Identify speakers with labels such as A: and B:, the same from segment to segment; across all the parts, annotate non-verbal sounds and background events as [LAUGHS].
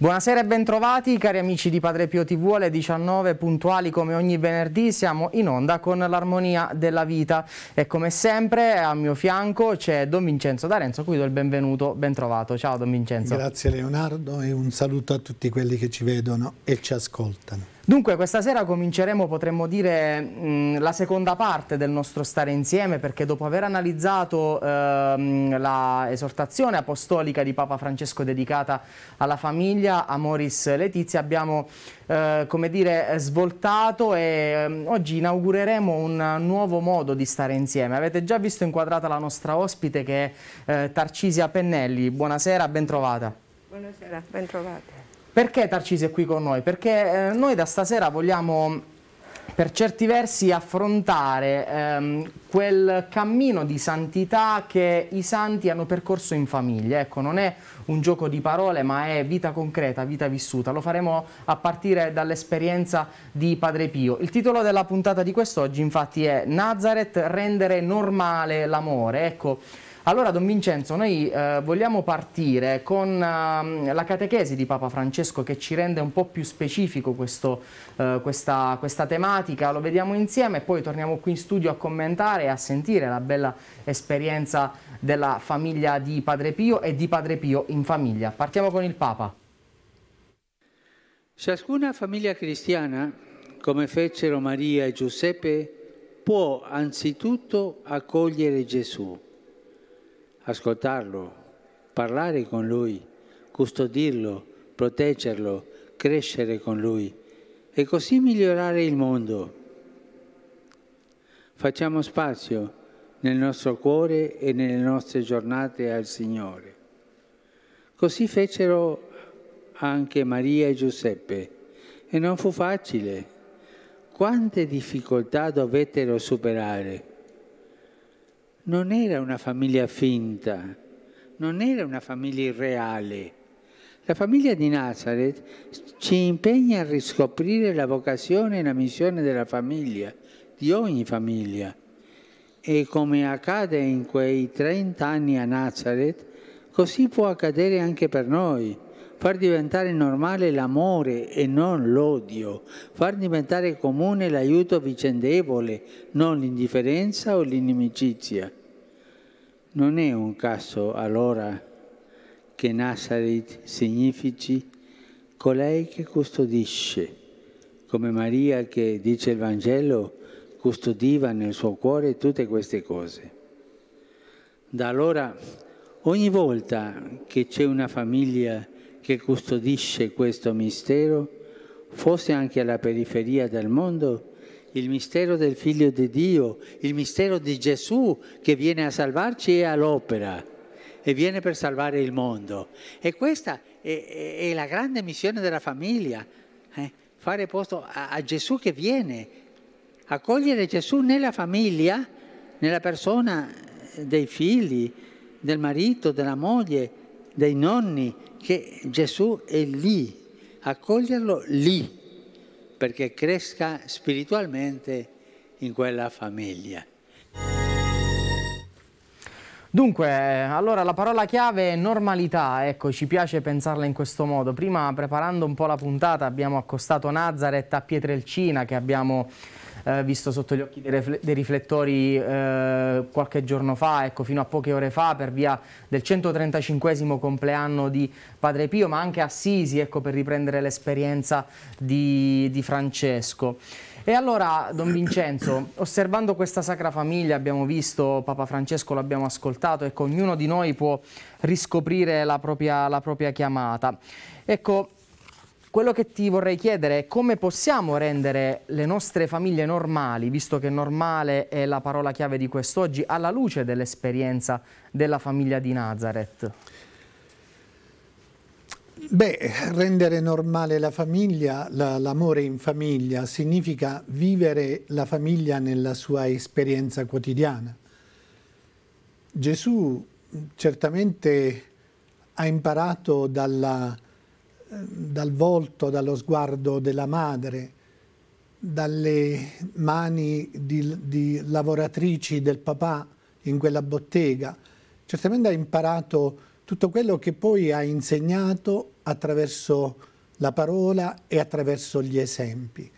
A: Buonasera e bentrovati cari amici di Padre Pio TV alle 19 puntuali come ogni venerdì siamo in onda con l'armonia della vita e come sempre a mio fianco c'è Don Vincenzo D'Arenzo cui do il benvenuto, bentrovato. Ciao Don Vincenzo. Grazie
B: Leonardo e un saluto a tutti quelli che ci vedono e ci ascoltano.
A: Dunque questa sera cominceremo, potremmo dire, mh, mm, la seconda parte del nostro stare insieme perché dopo aver analizzato ehm, la apostolica di Papa Francesco dedicata alla famiglia, a Moris Letizia, abbiamo, eh, come dire, svoltato e eh, oggi inaugureremo un nuovo modo di stare insieme. Avete già visto inquadrata la nostra ospite che è eh, Tarcisia Pennelli. Buonasera, ben trovata.
C: Buonasera, ben trovata.
A: Perché Tarcisi è qui con noi? Perché eh, noi da stasera vogliamo per certi versi affrontare ehm, quel cammino di santità che i santi hanno percorso in famiglia. Ecco, non è un gioco di parole, ma è vita concreta, vita vissuta. Lo faremo a partire dall'esperienza di Padre Pio. Il titolo della puntata di quest'oggi, infatti, è Nazareth rendere normale l'amore. Ecco, allora Don Vincenzo, noi eh, vogliamo partire con eh, la catechesi di Papa Francesco che ci rende un po' più specifico questo, eh, questa, questa, tematica, lo vediamo insieme e poi torniamo qui in studio a commentare e a sentire la bella esperienza della famiglia di Padre Pio e di Padre Pio in famiglia. Partiamo con il Papa.
D: Ciascuna famiglia cristiana, come fecero Maria e Giuseppe, può anzitutto accogliere Gesù ascoltarlo, parlare con lui, custodirlo, proteggerlo, crescere con lui e così migliorare il mondo. Facciamo spazio nel nostro cuore e nelle nostre giornate al Signore. Così fecero anche Maria e Giuseppe e non fu facile. Quante difficoltà dovettero superare? non era una famiglia finta, non era una famiglia irreale. La famiglia di Nazareth ci impegna a riscoprire la vocazione e la missione della famiglia, di ogni famiglia. E come accade in quei 30 anni a Nazareth, così può accadere anche per noi far diventare normale l'amore e non l'odio, far diventare comune l'aiuto vicendevole, non l'indifferenza o l'inimicizia. Non è un caso allora che Nazareth significhi colei che custodisce, come Maria che, dice il Vangelo, custodiva nel suo cuore tutte queste cose. Da allora, ogni volta che c'è una famiglia che custodisce questo mistero fosse anche alla periferia del mondo il mistero del Figlio di Dio, il mistero di Gesù che viene a salvarci e all'opera e viene per salvare il mondo. E questa è, è la grande missione della famiglia, eh? fare posto a, a Gesù che viene, accogliere Gesù nella famiglia, nella persona dei figli, del marito, della moglie, dei nonni, che Gesù è lì, accoglierlo lì, perché cresca spiritualmente in quella famiglia.
A: Dunque, allora la parola chiave è normalità, ecco, ci piace pensarla in questo modo. Prima, preparando un po' la puntata, abbiamo accostato Nazareth a Pietrelcina, che abbiamo eh, visto sotto gli occhi dei, riflettori eh, qualche giorno fa, ecco, fino a poche ore fa, per via del 135 compleanno di Padre Pio, ma anche Assisi, ecco, per riprendere l'esperienza di, di Francesco. E allora, Don Vincenzo, [COUGHS] osservando questa Sacra Famiglia, abbiamo visto Papa Francesco, l'abbiamo ascoltato, ecco, ognuno di noi può riscoprire la propria, la propria chiamata. Ecco, quello che ti vorrei chiedere è come possiamo rendere le nostre famiglie normali, visto che normale è la parola chiave di quest'oggi, alla luce dell'esperienza della famiglia di Nazareth?
B: Beh, rendere normale la famiglia, l'amore la, in famiglia, significa vivere la famiglia nella sua esperienza quotidiana. Gesù certamente ha imparato dalla dal volto, dallo sguardo della madre, dalle mani di, di lavoratrici del papà in quella bottega. Certamente ha imparato tutto quello che poi ha insegnato attraverso la parola e attraverso gli esempi.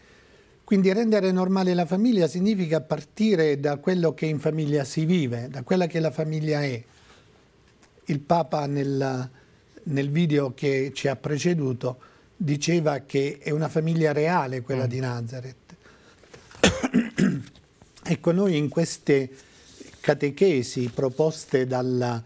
B: Quindi rendere normale la famiglia significa partire da quello che in famiglia si vive, da quella che la famiglia è. Il Papa nella, nel video che ci ha preceduto diceva che è una famiglia reale quella mm. di Nazareth. [COUGHS] ecco, noi in queste catechesi proposte dalla,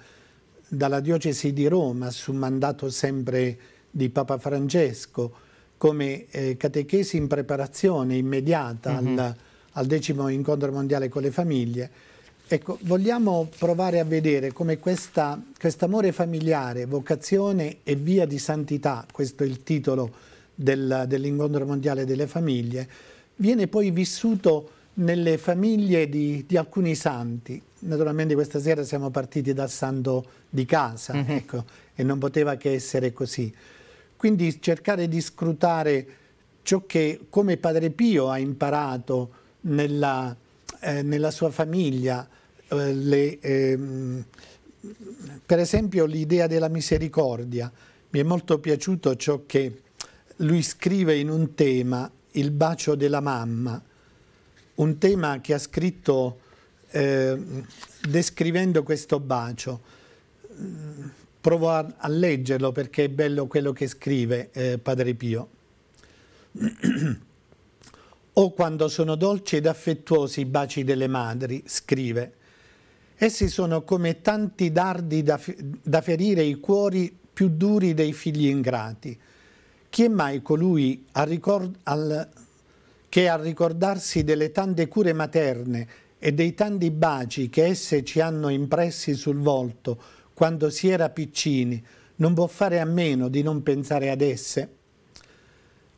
B: dalla diocesi di Roma su mandato sempre di Papa Francesco come eh, catechesi in preparazione immediata mm -hmm. al, al decimo incontro mondiale con le famiglie, Ecco, vogliamo provare a vedere come questo amore familiare, vocazione e via di santità, questo è il titolo del, dell'incontro mondiale delle famiglie, viene poi vissuto nelle famiglie di, di, alcuni santi. Naturalmente questa sera siamo partiti dal santo di casa, mm -hmm. ecco, e non poteva che essere così. Quindi cercare di scrutare ciò che come Padre Pio ha imparato nella eh, nella sua famiglia, eh, le, ehm, per esempio l'idea della misericordia. Mi è molto piaciuto ciò che lui scrive in un tema, il bacio della mamma, un tema che ha scritto eh, descrivendo questo bacio. Provo a, a, leggerlo perché è bello quello che scrive eh, Padre Pio. [CLEARS THROAT] o quando sono dolci ed affettuosi i baci delle madri, scrive. Essi sono come tanti dardi da, da ferire i cuori più duri dei figli ingrati. Chi è mai colui al, che a ricordarsi delle tante cure materne e dei tanti baci che esse ci hanno impressi sul volto quando si era piccini, non può fare a meno di non pensare ad esse?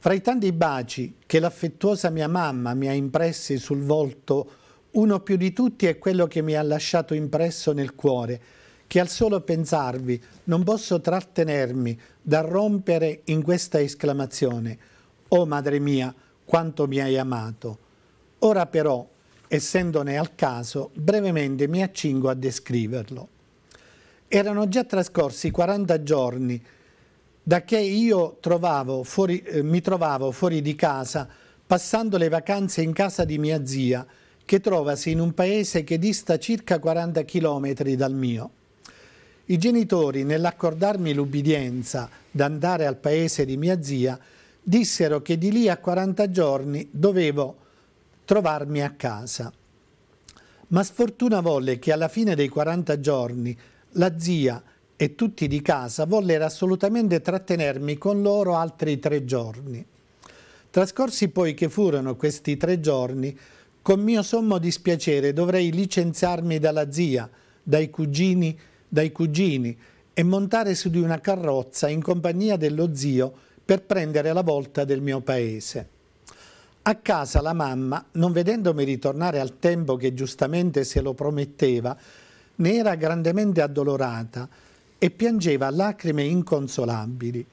B: Fra i tanti baci che l'affettuosa mia mamma mi ha impressi sul volto, uno più di tutti è quello che mi ha lasciato impresso nel cuore, che al solo pensarvi non posso trattenermi dal rompere in questa esclamazione «Oh madre mia, quanto mi hai amato!» Ora però, essendone al caso, brevemente mi accingo a descriverlo. Erano già trascorsi 40 giorni da che io trovavo fuori, eh, mi trovavo fuori di casa passando le vacanze in casa di mia zia che trovasi in un paese che dista circa 40 km dal mio. I genitori, nell'accordarmi l'ubbidienza d'andare al paese di mia zia, dissero che di lì a 40 giorni dovevo trovarmi a casa. Ma sfortuna volle che alla fine dei 40 giorni la zia, e tutti di casa, vollero assolutamente trattenermi con loro altri tre giorni. Trascorsi poi che furono questi tre giorni, con mio sommo dispiacere dovrei licenziarmi dalla zia, dai cugini, dai cugini e montare su di una carrozza in compagnia dello zio per prendere la volta del mio paese. A casa la mamma, non vedendomi ritornare al tempo che giustamente se lo prometteva, ne era grandemente addolorata e piangeva lacrime inconsolabili.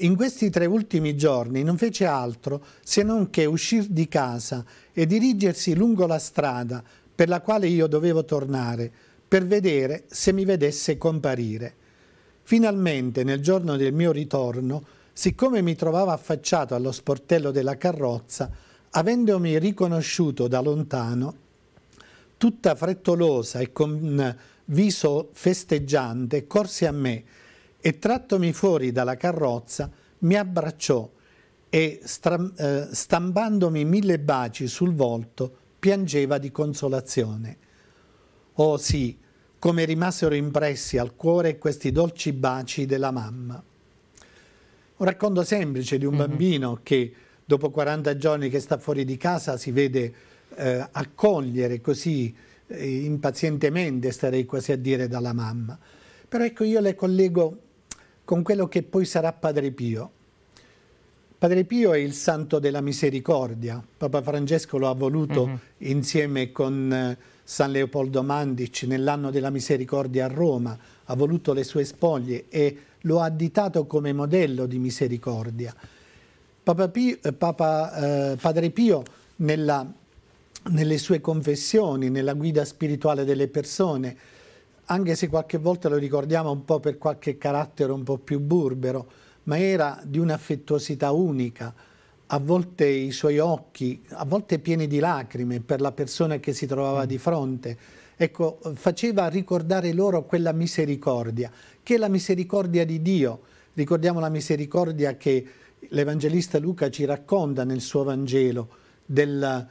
B: In questi tre ultimi giorni non fece altro se non che uscir di casa e dirigersi lungo la strada per la quale io dovevo tornare, per vedere se mi vedesse comparire. Finalmente, nel giorno del mio ritorno, siccome mi trovavo affacciato allo sportello della carrozza, avendomi riconosciuto da lontano, tutta frettolosa e con viso festeggiante, corse a me e trattomi fuori dalla carrozza mi abbracciò e eh, stampandomi mille baci sul volto piangeva di consolazione. Oh sì, come rimasero impressi al cuore questi dolci baci della mamma. Un racconto semplice di un mm -hmm. bambino che dopo 40 giorni che sta fuori di casa si vede eh, accogliere così eh, impazientemente, starei quasi a dire, dalla mamma. Però ecco, io le collego con quello che poi sarà Padre Pio. Padre Pio è il santo della misericordia, Papa Francesco lo ha voluto mm -hmm. insieme con eh, San Leopoldo Mandic nell'anno della misericordia a Roma, ha voluto le sue spoglie e lo ha additato come modello di misericordia. Papa Pio, eh, Papa, eh, Padre Pio nella nelle sue confessioni, nella guida spirituale delle persone, anche se qualche volta lo ricordiamo un po' per qualche carattere un po' più burbero, ma era di un'affettuosità unica, a volte i suoi occhi, a volte pieni di lacrime per la persona che si trovava mm. di fronte. Ecco, faceva ricordare loro quella misericordia, che è la misericordia di Dio. Ricordiamo la misericordia che l'Evangelista Luca ci racconta nel suo Vangelo, del,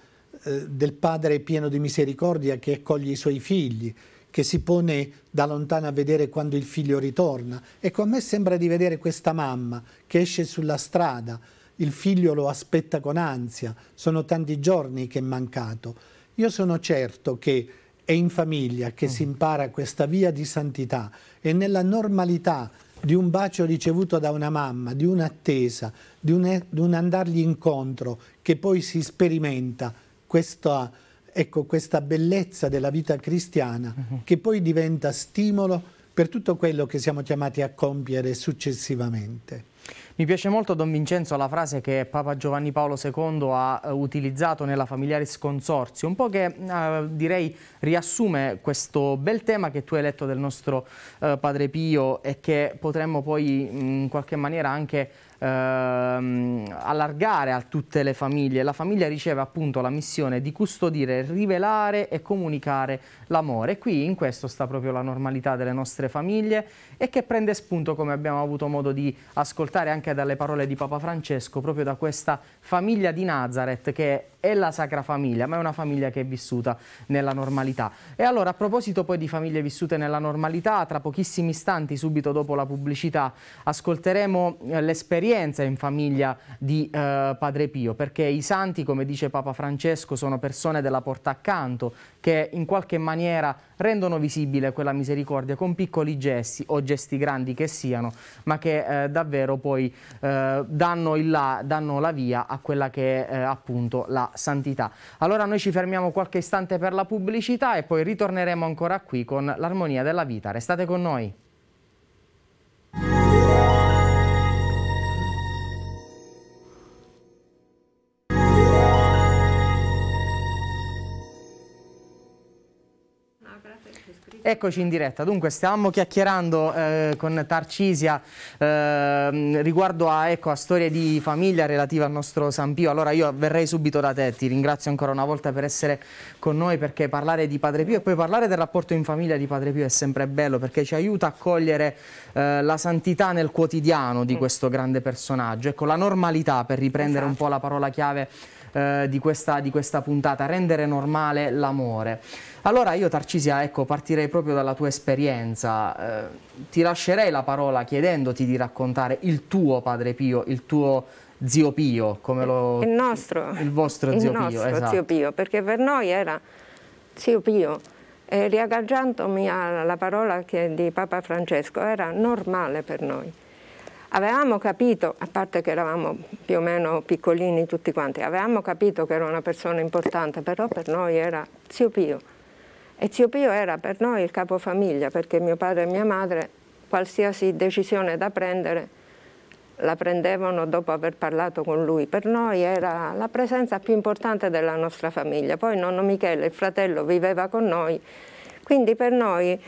B: eh, del Padre pieno di misericordia che accoglie i suoi figli, che si pone da lontano a vedere quando il figlio ritorna. Ecco, a me sembra di vedere questa mamma che esce sulla strada, il figlio lo aspetta con ansia, sono tanti giorni che è mancato. Io sono certo che è in famiglia che si mm. impara questa via di santità e nella normalità di un bacio ricevuto da una mamma, di un'attesa, di, un, di un andargli incontro che poi si sperimenta questa, ecco, questa bellezza della vita cristiana uh mhm. -huh. che poi diventa stimolo per tutto quello che siamo chiamati a compiere successivamente.
A: Mi piace molto, Don Vincenzo, la frase che Papa Giovanni Paolo II ha eh, utilizzato nella Familiaris Consorzio, un po' che eh, direi riassume questo bel tema che tu hai letto del nostro eh, Padre Pio e che potremmo poi in qualche maniera anche ehm, allargare a tutte le famiglie. La famiglia riceve appunto la missione di custodire, rivelare e comunicare l'amore. Qui in questo sta proprio la normalità delle nostre famiglie e che prende spunto, come abbiamo avuto modo di ascoltare anche dalle parole di Papa Francesco, proprio da questa famiglia di Nazareth che è la Sacra Famiglia, ma è una famiglia che è vissuta nella normalità. E allora a proposito poi di famiglie vissute nella normalità, tra pochissimi istanti, subito dopo la pubblicità, ascolteremo eh, l'esperienza in famiglia di eh, Padre Pio, perché i santi, come dice Papa Francesco, sono persone della porta accanto, che in qualche maniera rendono visibile quella misericordia con piccoli gesti o gesti grandi che siano, ma che eh, davvero poi eh, danno, là, danno, la via a quella che è eh, appunto la santità. Allora noi ci fermiamo qualche istante per la pubblicità e poi ritorneremo ancora qui con l'armonia della vita. Restate con noi. Eccoci in diretta, dunque stavamo chiacchierando eh, con Tarcisia eh, riguardo a, ecco, a, storie di famiglia relative al nostro San Pio, allora io verrei subito da te, ti ringrazio ancora una volta per essere con noi perché parlare di Padre Pio e poi parlare del rapporto in famiglia di Padre Pio è sempre bello perché ci aiuta a cogliere eh, la santità nel quotidiano di mm. questo grande personaggio, ecco la normalità per riprendere un esatto. po' la parola chiave eh, di questa, di questa puntata, rendere normale l'amore. Allora io Tarcisia, ecco, partirei proprio dalla tua esperienza, eh, ti lascerei la parola chiedendoti di raccontare il tuo padre Pio, il tuo zio Pio, come lo... Il nostro. Il vostro zio il Pio, esatto. zio
C: Pio, perché per noi era zio Pio. E riagganciandomi alla parola di Papa Francesco, era normale per noi. Avevamo capito, a parte che eravamo più o meno piccolini tutti quanti, avevamo capito che era una persona importante, però per noi era zio Pio. Eziopio era per noi il capofamiglia perché mio padre e mia madre qualsiasi decisione da prendere la prendevano dopo aver parlato con lui. Per noi era la presenza più importante della nostra famiglia. Poi nonno Michele, il fratello, viveva con noi, quindi per noi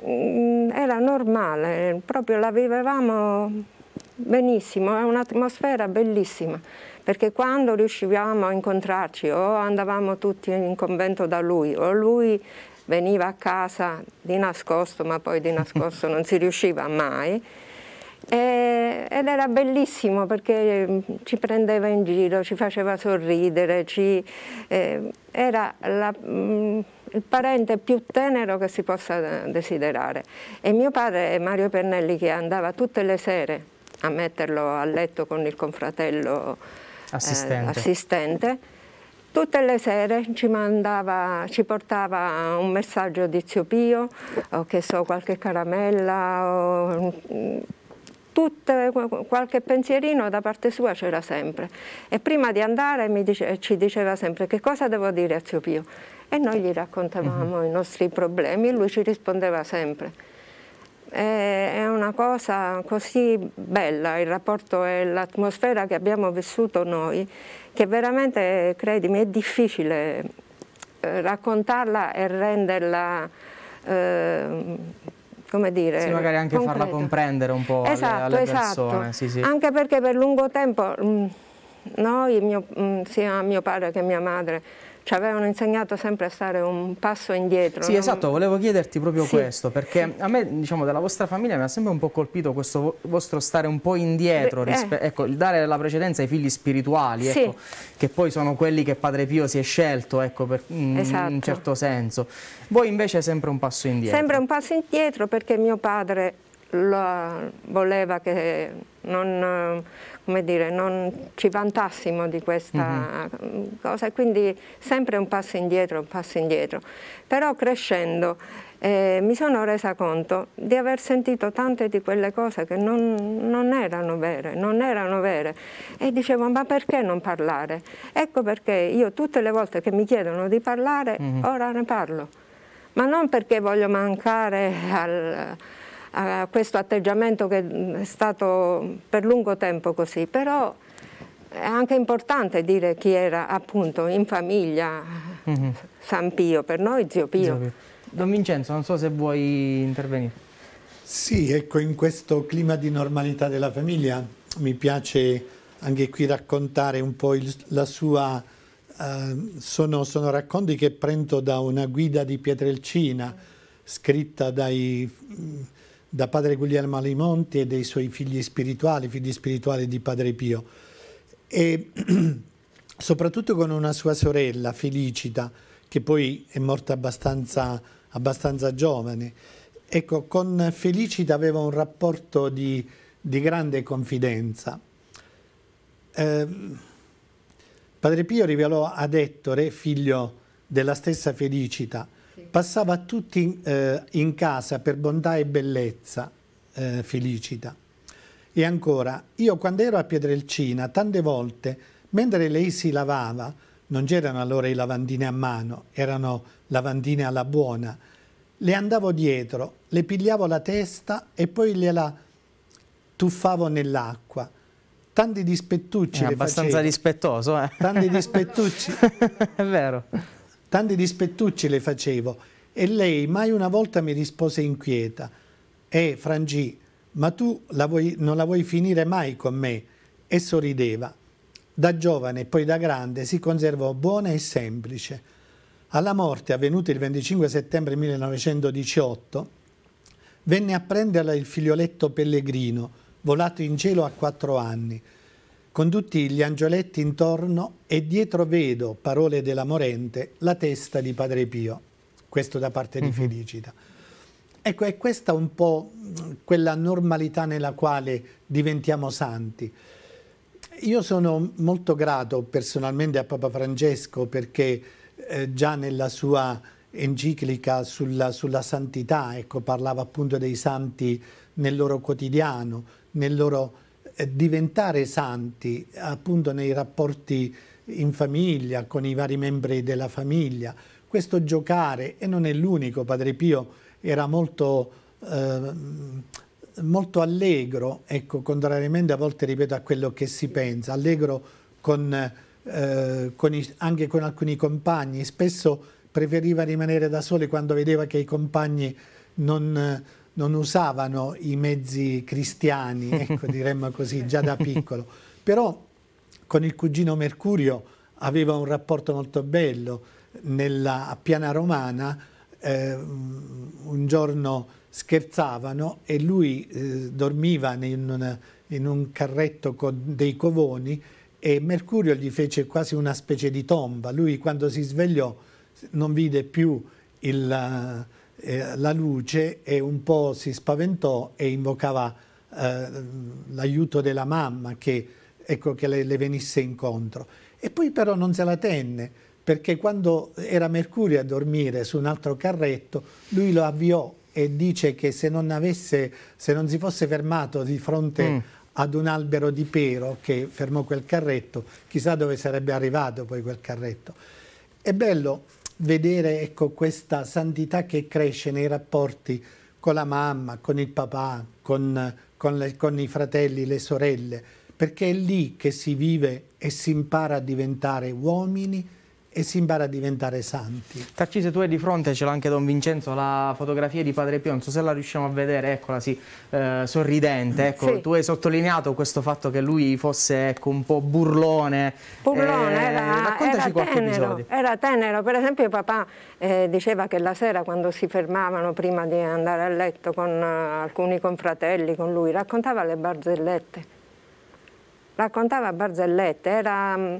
C: mh, mm, era normale, proprio la vivevamo benissimo, è un'atmosfera bellissima perché quando riuscivamo a incontrarci o andavamo tutti in convento da lui o lui veniva a casa di nascosto, ma poi di nascosto non si riusciva mai, e, ed era bellissimo perché mm, ci prendeva in giro, ci faceva sorridere, ci, eh, era la, mh, mm, il parente più tenero che si possa eh, desiderare. E mio padre Mario Pennelli che andava tutte le sere a metterlo a letto con il confratello assistente. Eh, assistente tutte le sere ci, mandava, ci portava un messaggio di zio Pio, o che so, qualche caramella, o, mm, tutte, qualche pensierino da parte sua c'era sempre. E prima di andare dice, ci diceva sempre che cosa devo dire a zio Pio. E noi gli raccontavamo uh mhm. -huh. i nostri problemi e lui ci rispondeva sempre è una cosa così bella il rapporto e l'atmosfera che abbiamo vissuto noi che veramente, credimi, è difficile eh, raccontarla e renderla eh, come dire, sì, magari anche concreta. farla
A: comprendere un po' esatto, alle, alle esatto. persone. Esatto. Sì, sì. Anche
C: perché per lungo tempo mh, mm, noi, mio, mh, mm, sia mio padre che mia madre, ci avevano insegnato sempre a stare un passo indietro. Sì, non... esatto,
A: volevo chiederti proprio sì. questo, perché a me, diciamo, della vostra famiglia mi ha sempre un po' colpito questo vostro stare un po' indietro, eh, eh. ecco, il dare la precedenza ai figli spirituali, sì. ecco, che poi sono quelli che Padre Pio si è scelto, ecco, per, in un esatto. certo senso. Voi invece sempre un passo indietro.
C: Sempre un passo indietro perché mio padre lo, voleva che non come dire, non ci vantassimo di questa uh mhm. -huh. cosa, quindi sempre un passo indietro, un passo indietro. Però crescendo eh, mi sono resa conto di aver sentito tante di quelle cose che non, non, erano vere, non erano vere. E dicevo, ma perché non parlare? Ecco perché io tutte le volte che mi chiedono di parlare, uh mhm. -huh. ora ne parlo. Ma non perché voglio mancare al a questo atteggiamento che mm, è stato per lungo tempo così, però è anche importante dire chi era appunto in famiglia mm -hmm. San Pio, per noi zio Pio. zio Pio.
A: Don Vincenzo, non so se vuoi intervenire. Sì, ecco, in questo clima
B: di normalità della famiglia mi piace anche qui raccontare un po' il, la sua... Eh, sono, sono, racconti che prendo da una guida di Pietrelcina scritta dai mm, da padre Guglielmo Alimonti e dei suoi figli spirituali, figli spirituali di padre Pio, e [CLEARS THROAT] soprattutto con una sua sorella, Felicita, che poi è morta abbastanza, abbastanza giovane. Ecco, con Felicita aveva un rapporto di, di grande confidenza. Eh, padre Pio rivelò ad Ettore, figlio della stessa Felicita, passava a tutti eh, in casa per bontà e bellezza, eh, Felicita. E ancora, io quando ero a Pietrelcina, tante volte, mentre lei si lavava, non c'erano allora i lavandini a mano, erano lavandine alla buona, le andavo dietro, le pigliavo la testa e poi gliela tuffavo nell'acqua. Tanti dispettucci. È abbastanza facevo.
A: rispettoso, eh?
B: Tanti dispettucci. [LAUGHS] È vero. Tanti dispettucci le facevo e lei mai una volta mi rispose inquieta. Eh, Frangì, ma tu la vuoi, non la vuoi finire mai con me? E sorrideva. Da giovane e poi da grande si conservò buona e semplice. Alla morte, avvenuta il 25 settembre 1918, venne a prenderla il figlioletto pellegrino, volato in cielo a quattro anni – con tutti gli angioletti intorno e dietro vedo, parole della morente, la testa di Padre Pio. Questo da parte di mhm. Felicita. Ecco, è questa un po' quella normalità nella quale diventiamo santi. Io sono molto grato personalmente a Papa Francesco perché eh, già nella sua enciclica sulla, sulla santità, ecco, parlava appunto dei santi nel loro quotidiano, nel loro eh, diventare santi appunto nei rapporti in famiglia, con i vari membri della famiglia. Questo giocare, e non è l'unico, Padre Pio era molto, eh, molto allegro, ecco, contrariamente a volte, ripeto, a quello che si pensa, allegro con, eh, con i, anche con alcuni compagni, spesso preferiva rimanere da soli quando vedeva che i compagni non non usavano i mezzi cristiani, [LAUGHS] ecco, diremmo così, già da piccolo. Però con il cugino Mercurio aveva un rapporto molto bello. Nella a Piana Romana eh, un giorno scherzavano e lui eh, dormiva in, una, in un carretto con dei covoni e Mercurio gli fece quasi una specie di tomba. Lui quando si svegliò non vide più il eh, la luce e un po' si spaventò e invocava eh, l'aiuto della mamma che, ecco, che le, le, venisse incontro. E poi però non se la tenne perché quando era Mercurio a dormire su un altro carretto lui lo avviò e dice che se non, avesse, se non si fosse fermato di fronte mm ad un albero di pero che fermò quel carretto, chissà dove sarebbe arrivato poi quel carretto. È bello vedere ecco, questa santità che cresce nei rapporti con la mamma, con il papà, con, con, le, con i fratelli, le sorelle, perché è lì che si vive e si impara a diventare uomini e si impara a diventare santi.
A: Tarcise, tu hai di fronte, ce l'ha anche Don Vincenzo, la fotografia di Padre Pio, non so se la riusciamo a vedere, eccola sì, eh, sorridente, ecco, sì. tu hai sottolineato questo fatto che lui fosse ecco, un po' burlone. Burlone,
C: eh, era, raccontaci era tenero, episodio. era tenero, per esempio papà eh, diceva che la sera quando si fermavano prima di andare a letto con eh, alcuni confratelli, con lui, raccontava le barzellette, raccontava barzellette, era mm,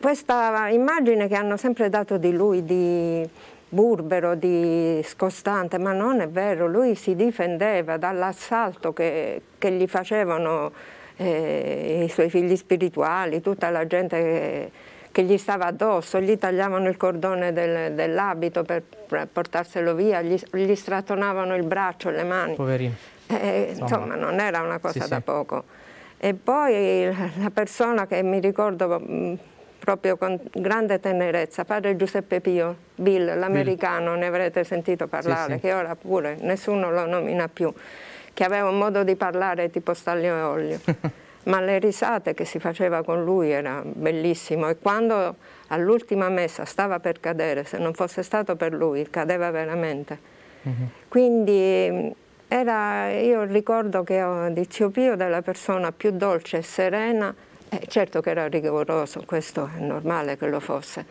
C: questa immagine che hanno sempre dato di lui, di burbero, di scostante, ma non è vero, lui si difendeva dall'assalto che, che gli facevano eh, i suoi figli spirituali, tutta la gente che, che, gli stava addosso, gli tagliavano il cordone del, dell'abito per, portarselo via, gli, gli stratonavano il braccio, e le mani. Poverino. Eh, eh insomma. non era una cosa sì, da sì. poco. E poi la persona che mi ricordo mm, proprio con grande tenerezza, padre Giuseppe Pio, Bill, l'americano, ne avrete sentito parlare, sì, sì. che ora pure nessuno lo nomina più, che aveva un modo di parlare tipo staglio e olio. [LAUGHS] Ma le risate che si faceva con lui era bellissimo e quando all'ultima messa stava per cadere, se non fosse stato per lui, cadeva veramente. Mm -hmm. Quindi era, io ricordo che ho, di Zio Pio, della persona più dolce e serena eh, certo che era rigoroso, questo è normale che lo fosse,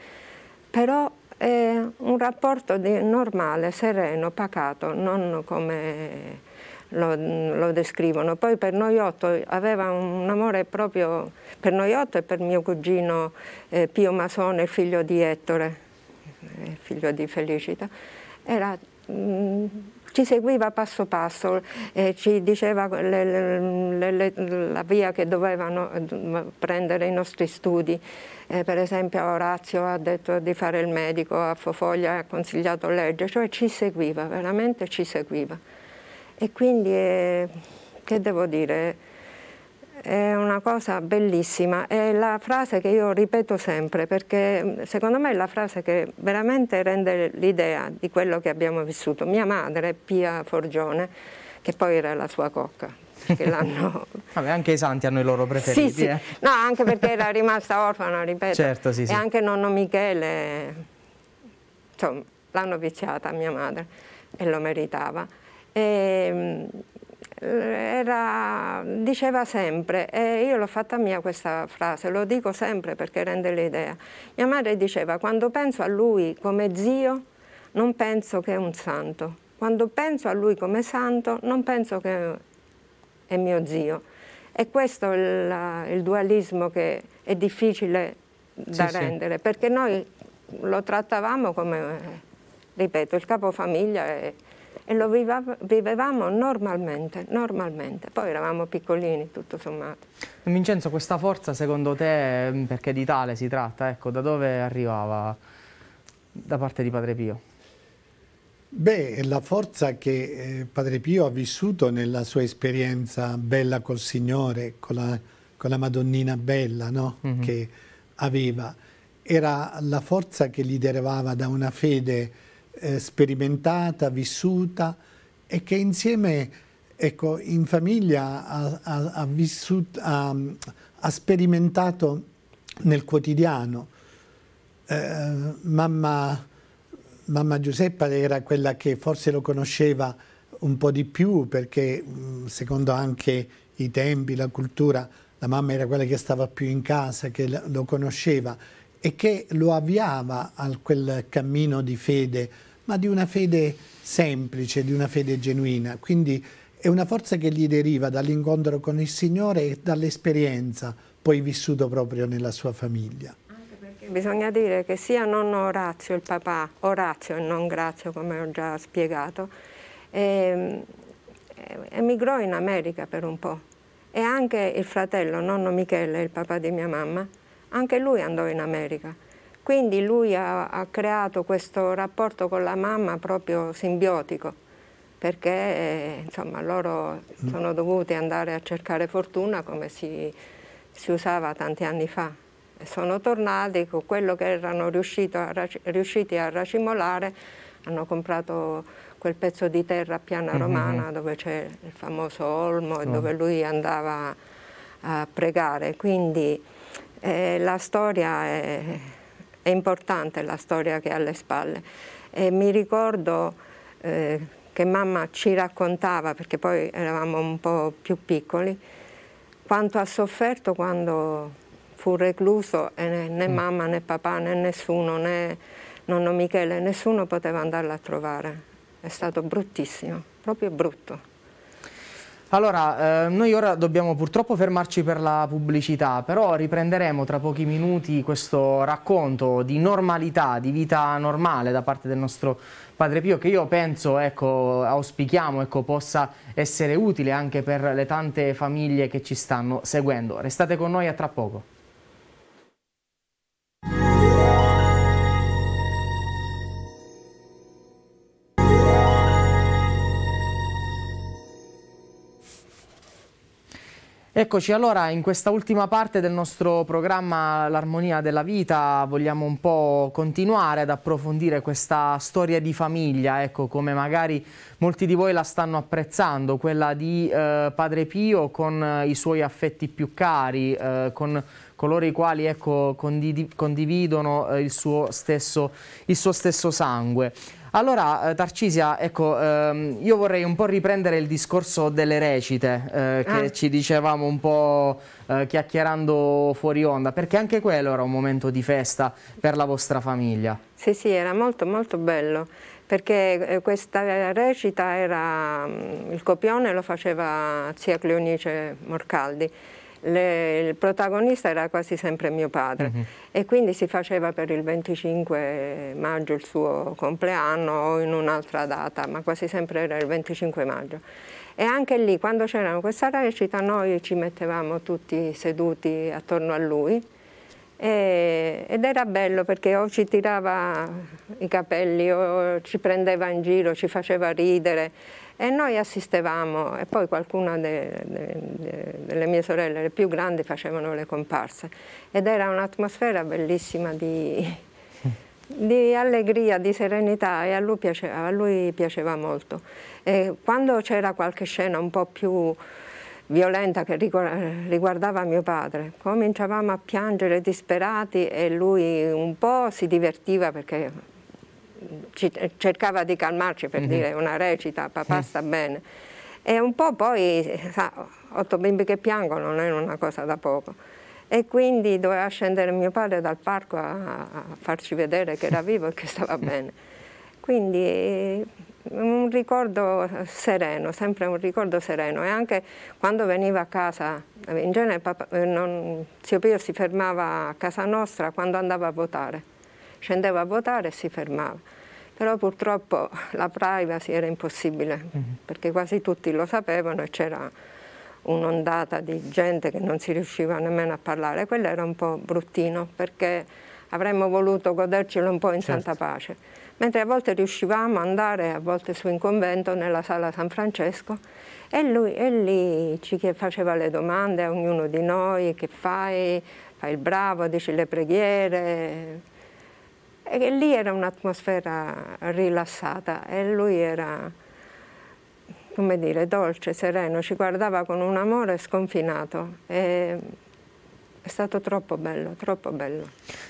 C: però è eh, un rapporto normale, sereno, pacato, non come lo, lo, descrivono. Poi per noi otto aveva un amore proprio per noi otto e per mio cugino eh, Pio Masone, figlio di Ettore, eh, figlio di Felicita. Era mh, mm, ci seguiva passo passo, eh, ci diceva le, le, le, la via che dovevano eh, prendere i nostri studi. Eh, per esempio a Orazio ha detto di fare il medico, a Fofoglia ha consigliato legge, cioè ci seguiva, veramente ci seguiva. E quindi, eh, che devo dire, è una cosa bellissima, è la frase che io ripeto sempre perché mm, secondo me è la frase che veramente rende l'idea di quello che abbiamo vissuto. Mia madre, Pia Forgione, che poi era la sua cocca. [LAUGHS]
A: Vabbè, anche i santi hanno i loro preferiti. Sì, sì. Eh.
C: No, anche perché era rimasta orfana, ripeto. Certo, sì, e anche nonno Michele, insomma, l'hanno viziata mia madre e lo meritava. E, ehm, eh, era, diceva sempre, e io l'ho fatta mia questa frase, lo dico sempre perché rende l'idea, mia madre diceva quando penso a lui come zio non penso che è un santo, quando penso a lui come santo non penso che è mio zio. E questo è il, il dualismo che è difficile da sì, rendere, sì. perché noi lo trattavamo come, ripeto, il capofamiglia. È, e lo vivevamo normalmente, normalmente. Poi eravamo piccolini, tutto sommato.
A: Vincenzo, questa forza secondo te, perché di tale si tratta, ecco, da dove arrivava da parte di Padre Pio?
B: Beh, la forza che eh, Padre Pio ha vissuto nella sua esperienza bella col Signore, con la, con la Madonnina bella no? mm -hmm. che aveva, era la forza che gli derivava da una fede eh, sperimentata, vissuta e che insieme ecco, in famiglia ha, ha, ha, vissuto, ha sperimentato nel quotidiano. Eh, mamma, mamma Giuseppa era quella che forse lo conosceva un po' di più perché mm, secondo anche i tempi, la cultura, la mamma era quella che stava più in casa, che lo conosceva e che lo avviava a quel cammino di fede ma di una fede semplice, di una fede genuina. Quindi è una forza che gli deriva dall'incontro con il Signore e dall'esperienza poi vissuta proprio nella sua
C: famiglia. Bisogna dire che sia nonno Orazio, il papà Orazio e non Grazio, come ho già spiegato, ehm, eh, eh, emigrò in America per un po'. E anche il fratello, nonno Michele, il papà di mia mamma, anche lui andò in America. Quindi lui ha, ha creato questo rapporto con la mamma proprio simbiotico perché eh, insomma, loro mm. sono dovuti andare a cercare fortuna come si, si usava tanti anni fa. E sono tornati con quello che erano a, riusciti a racimolare, hanno comprato quel pezzo di terra a Piana mm-hmm. Romana mm -hmm. dove c'è il famoso olmo oh. dove lui andava a pregare. Quindi eh, la storia è è importante la storia che ha alle spalle. E mi ricordo eh, che mamma ci raccontava, perché poi eravamo un po' più piccoli, quanto ha sofferto quando fu recluso e né, né mm. mamma né papà né nessuno né nonno Michele, nessuno poteva andarla a trovare. È stato bruttissimo, proprio brutto. Allora,
A: eh, noi ora dobbiamo purtroppo fermarci per la pubblicità, però riprenderemo tra pochi minuti questo racconto di normalità, di vita normale da parte del nostro Padre Pio, che io penso, ecco, auspichiamo, ecco, possa essere utile anche per le tante famiglie che ci stanno seguendo. Restate con noi a tra poco. Eccoci allora in questa ultima parte del nostro programma L'armonia della vita vogliamo un po' continuare ad approfondire questa storia di famiglia, ecco come magari molti di voi la stanno apprezzando, quella di eh, Padre Pio con eh, i suoi affetti più cari, eh, con coloro i quali ecco, condividono eh, il suo stesso, il suo stesso sangue. Allora, eh, Tarcisia, ecco, ehm, io vorrei un po' riprendere il discorso delle recite eh, che ah. ci dicevamo un po' eh, chiacchierando fuori onda, perché anche quello era un momento di festa per la vostra famiglia.
C: Sì, sì, era molto molto bello, perché eh, questa recita era, mm, il copione lo faceva zia Cleonice Morcaldi, le, il protagonista era quasi sempre mio padre mm-hmm. e quindi si faceva per il 25 maggio il suo compleanno o in un'altra data, ma quasi sempre era il 25 maggio. E anche lì, quando c'era questa recita, noi ci mettevamo tutti seduti attorno a lui e, ed era bello perché o ci tirava i capelli o ci prendeva in giro, ci faceva ridere. E noi assistevamo, e poi qualcuna de, de, de, delle mie sorelle, le più grandi, facevano le comparse. Ed era un'atmosfera bellissima di, [LAUGHS] di allegria, di serenità e a lui piaceva, a lui piaceva molto. E quando c'era qualche scena un po' più violenta che riguardava mio padre, cominciavamo a piangere disperati e lui un po' si divertiva perché ci, eh, cercava di calmarci per mm -hmm. dire una recita, papà eh. sta bene. E un po' poi, sa, otto bimbi che piangono non è una cosa da poco. E quindi doveva scendere mio padre dal parco a, a farci vedere che era [LAUGHS] vivo e che stava bene. Quindi un ricordo sereno, sempre un ricordo sereno. E anche quando veniva a casa, in genere papà, non, zio Pio si fermava a casa nostra quando andava a votare scendeva a votare e si fermava. Però purtroppo la privacy era impossibile, mm-hmm. perché quasi tutti lo sapevano e c'era un'ondata di gente che non si riusciva nemmeno a parlare. Quello era un po' bruttino, perché avremmo voluto godercelo un po' in certo. santa pace. Mentre a volte riuscivamo ad andare, a volte su in convento, nella sala San Francesco, e lui e lì ci faceva le domande a ognuno di noi, che fai, fai il bravo, dici le preghiere. E lì era un'atmosfera rilassata e lui era, come dire, dolce, sereno, ci guardava con un amore sconfinato. E è stato troppo bello, troppo bello.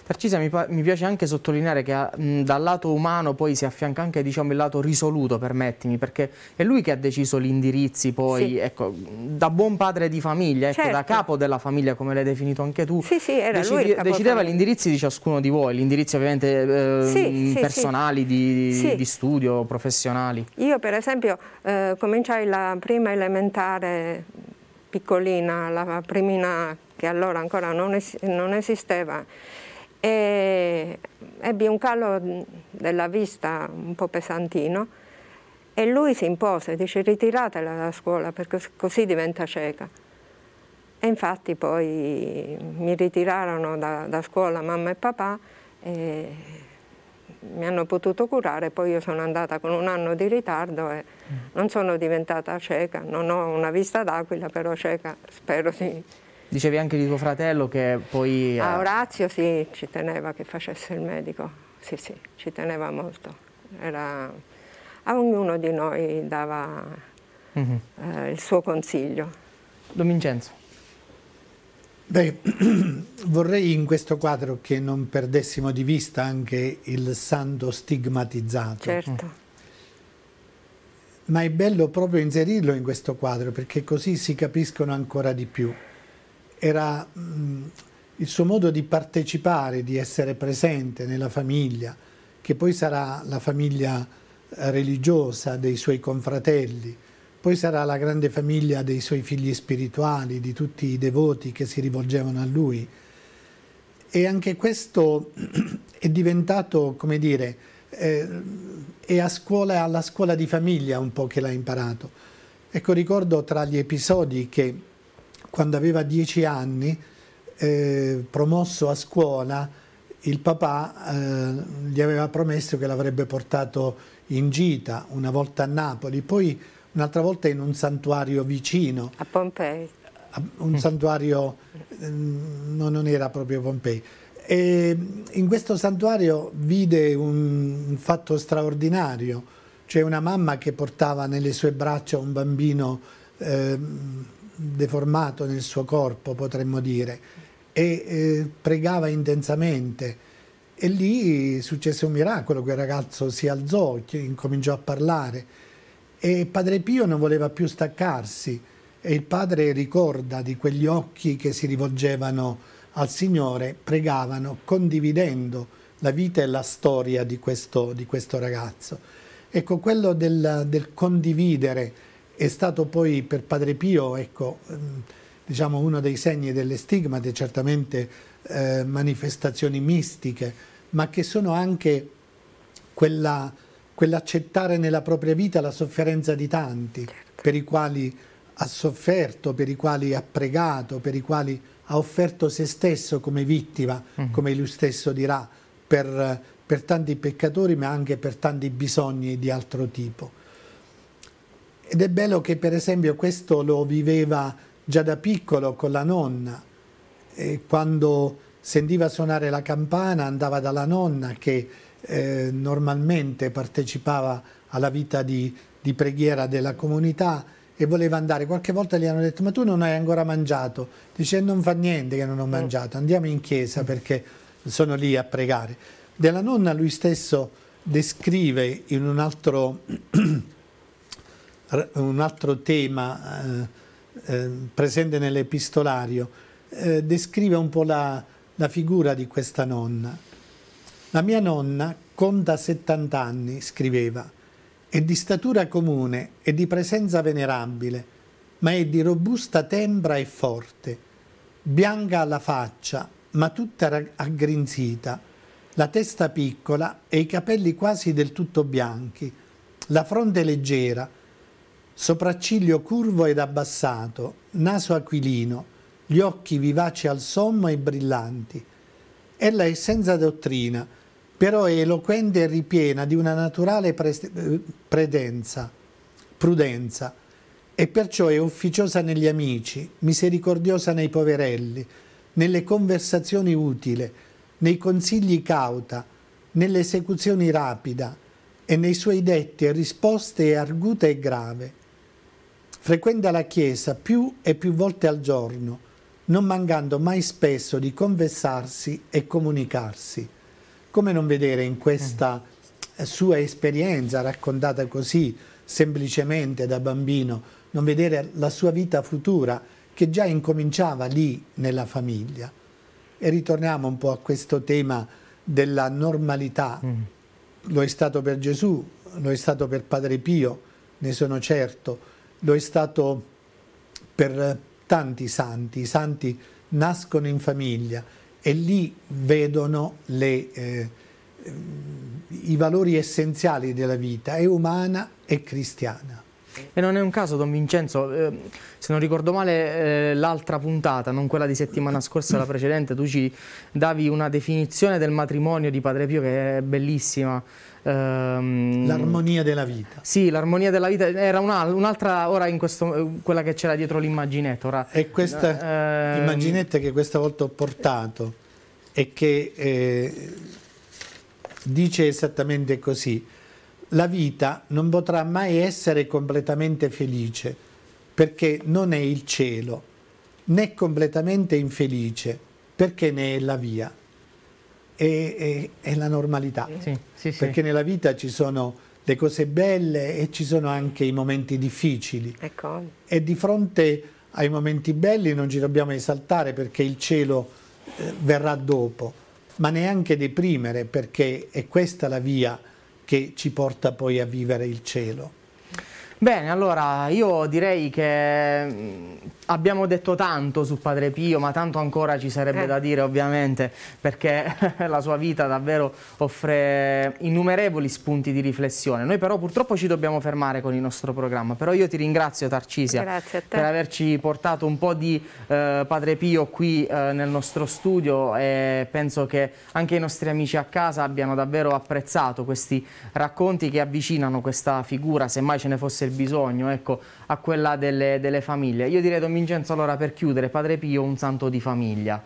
A: Tarcisa, mi, mi piace anche sottolineare che ah, mh, dal lato umano poi si affianca anche diciamo, il lato risoluto, permettimi, perché è lui che ha deciso gli indirizzi poi, sì. ecco, da buon padre di famiglia, ecco, certo. da capo della famiglia, come l'hai definito anche tu. Sì, sì, era decide, lui Decideva gli indirizzi di ciascuno di voi, gli indirizzi ovviamente eh, sì, personali, di, di, studio,
C: professionali. Io per esempio eh, cominciai la prima elementare piccolina, la primina che allora ancora non, es non esisteva, e ebbi un calo della vista un po' pesantino e lui si impose, dice ritiratela dalla scuola perché così diventa cieca. E infatti poi mi ritirarono da, da scuola mamma e papà e mi hanno potuto curare, poi io sono andata con un anno di ritardo e mm. non sono diventata cieca, non ho una vista d'aquila, però cieca spero di... Sì
A: Dicevi anche di tuo fratello che poi... Eh... A
C: Orazio sì, ci teneva che facesse il medico, sì sì, ci teneva molto. Era... A ognuno di noi dava mm -hmm. eh, il suo consiglio.
A: Don Vincenzo.
B: Beh, [CLEARS THROAT] vorrei in questo quadro che non perdessimo di vista anche il santo stigmatizzato. Certo. Ma è bello proprio inserirlo in questo quadro perché così si capiscono ancora di più era mh, mm, il suo modo di partecipare, di essere presente nella famiglia, che poi sarà la famiglia eh, religiosa dei suoi confratelli, poi sarà la grande famiglia dei suoi figli spirituali, di tutti i devoti che si rivolgevano a lui. E anche questo [CLEARS THROAT] è diventato, come dire, eh, è scuola, alla scuola di famiglia un po' che l'ha imparato. Ecco, ricordo tra gli episodi che quando aveva dieci anni, eh, promosso a scuola, il papà eh, gli aveva promesso che l'avrebbe portato in gita, una volta a Napoli, poi un'altra volta in un santuario vicino. A Pompei. Un santuario, mm, no, non era proprio Pompei. E in questo santuario vide un, fatto straordinario, cioè una mamma che portava nelle sue braccia un bambino eh, deformato nel suo corpo, potremmo dire, e eh, pregava intensamente. E lì successe un miracolo, quel ragazzo si alzò, incominciò a parlare e Padre Pio non voleva più staccarsi e il padre ricorda di quegli occhi che si rivolgevano al Signore, pregavano condividendo la vita e la storia di questo, di questo ragazzo. Ecco, quello del, del condividere, è stato poi per Padre Pio ecco, ehm, diciamo uno dei segni delle stigmate, certamente eh, manifestazioni mistiche, ma che sono anche quella, quell'accettare nella propria vita la sofferenza di tanti, certo. per i quali ha sofferto, per i quali ha pregato, per i quali ha offerto se stesso come vittima, mm. come lui stesso dirà, per, per tanti peccatori ma anche per tanti bisogni di altro tipo. Ed è bello che per esempio questo lo viveva già da piccolo con la nonna, e quando sentiva suonare la campana andava dalla nonna che eh, normalmente partecipava alla vita di, di preghiera della comunità e voleva andare. Qualche volta gli hanno detto ma tu non hai ancora mangiato, dice eh, non fa niente che non ho mm. mangiato, andiamo in chiesa mm. perché sono lì a pregare. Della nonna lui stesso descrive in un altro [CLEARS THROAT] un altro tema eh, eh, presente nell'epistolario, eh, descrive un po' la, la figura di questa nonna. La mia nonna conta 70 anni, scriveva, è di statura comune e di presenza venerabile, ma è di robusta tembra e forte, bianca alla faccia, ma tutta aggrinzita, la testa piccola e i capelli quasi del tutto bianchi, la fronte leggera, sopracciglio curvo ed abbassato, naso aquilino, gli occhi vivaci al sommo e brillanti. Ella è senza dottrina, però è eloquente e ripiena di una naturale predenza, prudenza, e perciò è ufficiosa negli amici, misericordiosa nei poverelli, nelle conversazioni utile, nei consigli cauta, nelle esecuzioni rapida e nei suoi detti e risposte è arguta e grave Frequenta la chiesa più e più volte al giorno, non mancando mai spesso di conversarsi e comunicarsi. Come non vedere in questa eh, sua esperienza raccontata così semplicemente da bambino, non vedere la sua vita futura che già incominciava lì nella famiglia. E ritorniamo un po' a questo tema della normalità. Mm. Lo è stato per Gesù, lo è stato per Padre Pio, ne sono certo lo è stato per tanti santi, i santi nascono in famiglia e lì vedono le, eh, i valori essenziali della vita, è
A: umana e cristiana. E non è un caso, Don Vincenzo, eh, se non ricordo male eh, l'altra puntata, non quella di settimana scorsa, la precedente, tu ci davi una definizione del matrimonio di Padre Pio che è bellissima, Ehm, l'armonia della vita. Sì, l'armonia della vita era un'altra, ora in questo, quella che c'era dietro l'immaginetto. Ora, e questa eh, ehm, immaginetta
B: che questa volta ho portato e che eh, dice esattamente così, la vita non potrà mai essere completamente felice perché non è il cielo, né completamente infelice perché ne è la via è, è, è la normalità. Sì, sì, Perché nella vita ci sono le cose belle e ci sono anche i momenti difficili. Ecco. E di fronte ai momenti belli non ci dobbiamo esaltare perché il cielo eh, verrà dopo, ma neanche deprimere perché è questa la via che ci porta poi a vivere il cielo.
A: Bene, allora io direi che mm, abbiamo detto tanto su Padre Pio, ma tanto ancora ci sarebbe eh. da dire ovviamente, perché [LAUGHS] la sua vita davvero offre innumerevoli spunti di riflessione. Noi però purtroppo ci dobbiamo fermare con il nostro programma, però io ti ringrazio Tarcisia per averci portato un po' di eh, Padre Pio qui eh, nel nostro studio e penso che anche i nostri amici a casa abbiano davvero apprezzato questi racconti che avvicinano questa figura, semmai ce ne fosse il bisogno ecco, a quella delle, delle, famiglie. Io direi Don Vincenzo allora per chiudere, Padre Pio un santo di famiglia,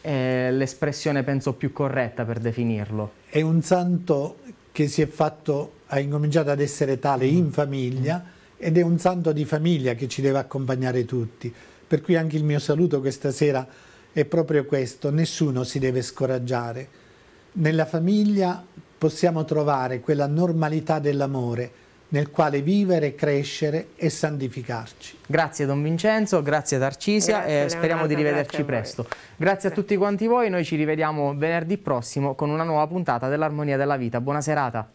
A: è l'espressione penso più corretta per definirlo. È un santo che si è fatto, ha incominciato ad
B: essere tale in famiglia ed è un santo di famiglia che ci deve accompagnare tutti. Per cui anche il mio saluto questa sera è proprio questo, nessuno si deve scoraggiare. Nella famiglia possiamo trovare quella normalità dell'amore
A: nel quale vivere, crescere e santificarci. Grazie Don Vincenzo, grazie Tarcisia grazie, e eh, speriamo di rivederci presto. Grazie, grazie a tutti quanti voi, noi ci rivediamo venerdì prossimo con una nuova puntata dell'Armonia della Vita. Buona serata.